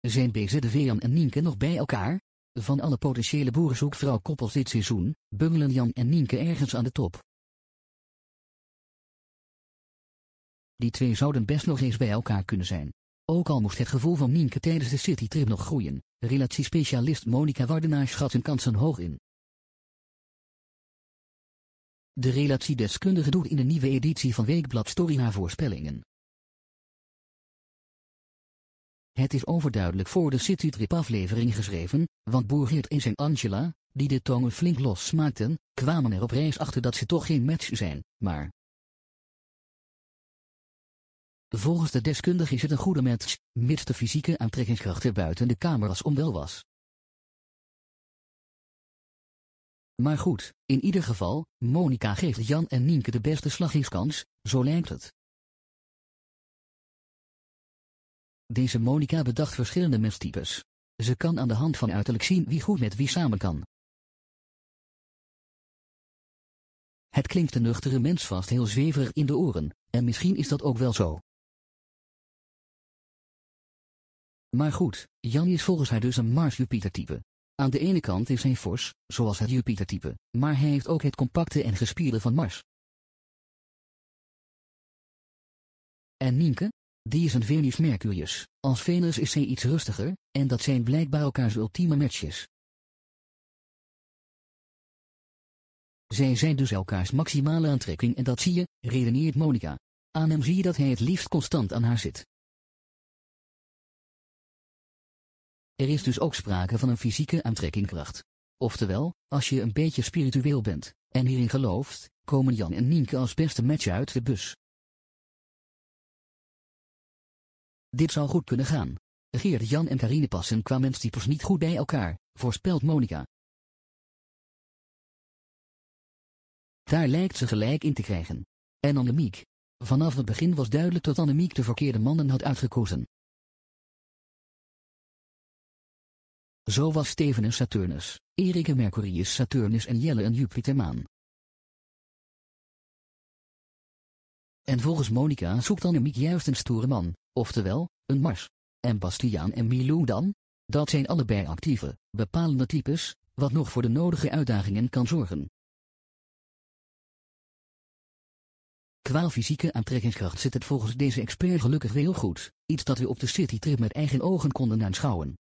zijn Jan en Nienke nog bij elkaar? Van alle potentiële boerenzoekvrouwkoppels dit seizoen, bungelen Jan en Nienke ergens aan de top. Die twee zouden best nog eens bij elkaar kunnen zijn. Ook al moest het gevoel van Nienke tijdens de citytrip nog groeien, relatiespecialist Monica Wardenaar schat hun kansen hoog in. De relatiedeskundige doet in de nieuwe editie van Weekblad Story haar voorspellingen. Het is overduidelijk voor de citytrip-aflevering geschreven, want Boergeert en zijn Angela, die de tongen flink los smaakten, kwamen er op reis achter dat ze toch geen match zijn, maar... Volgens de deskundige is het een goede match, mits de fysieke aantrekkingskracht er buiten de camera's onwel was. Maar goed, in ieder geval, Monica geeft Jan en Nienke de beste slagingskans, zo lijkt het. Deze Monica bedacht verschillende menstypes. Ze kan aan de hand van uiterlijk zien wie goed met wie samen kan. Het klinkt de nuchtere mens vast heel zweverig in de oren, en misschien is dat ook wel zo. Maar goed, Jan is volgens haar dus een Mars-Jupiter-type. Aan de ene kant is hij fors, zoals het Jupiter-type, maar hij heeft ook het compacte en gespierde van Mars. En Nienke, die is een Venus Mercurius. Als Venus is zij iets rustiger, en dat zijn blijkbaar elkaars ultieme matches. Zij zijn dus elkaars maximale aantrekking en dat zie je, redeneert Monica. Aan hem zie je dat hij het liefst constant aan haar zit. Er is dus ook sprake van een fysieke aantrekkingkracht. Oftewel, als je een beetje spiritueel bent, en hierin gelooft, komen Jan en Nienke als beste match uit de bus. Dit zou goed kunnen gaan. Geert Jan en Karine passen qua menstypes niet goed bij elkaar, voorspelt Monica. Daar lijkt ze gelijk in te krijgen. En Annemiek. Vanaf het begin was duidelijk dat Annemiek de verkeerde mannen had uitgekozen. Zo was Steven een Saturnus, Erik en Mercurius Saturnus en Jelle en Jupiter maan. En volgens Monica zoekt Annemiek juist een stoere man, oftewel, een Mars. En Bastiaan en Milou dan? Dat zijn allebei actieve, bepalende types, wat nog voor de nodige uitdagingen kan zorgen. Qua fysieke aantrekkingskracht zit het volgens deze expert gelukkig heel goed, iets dat we op de citytrip met eigen ogen konden aanschouwen.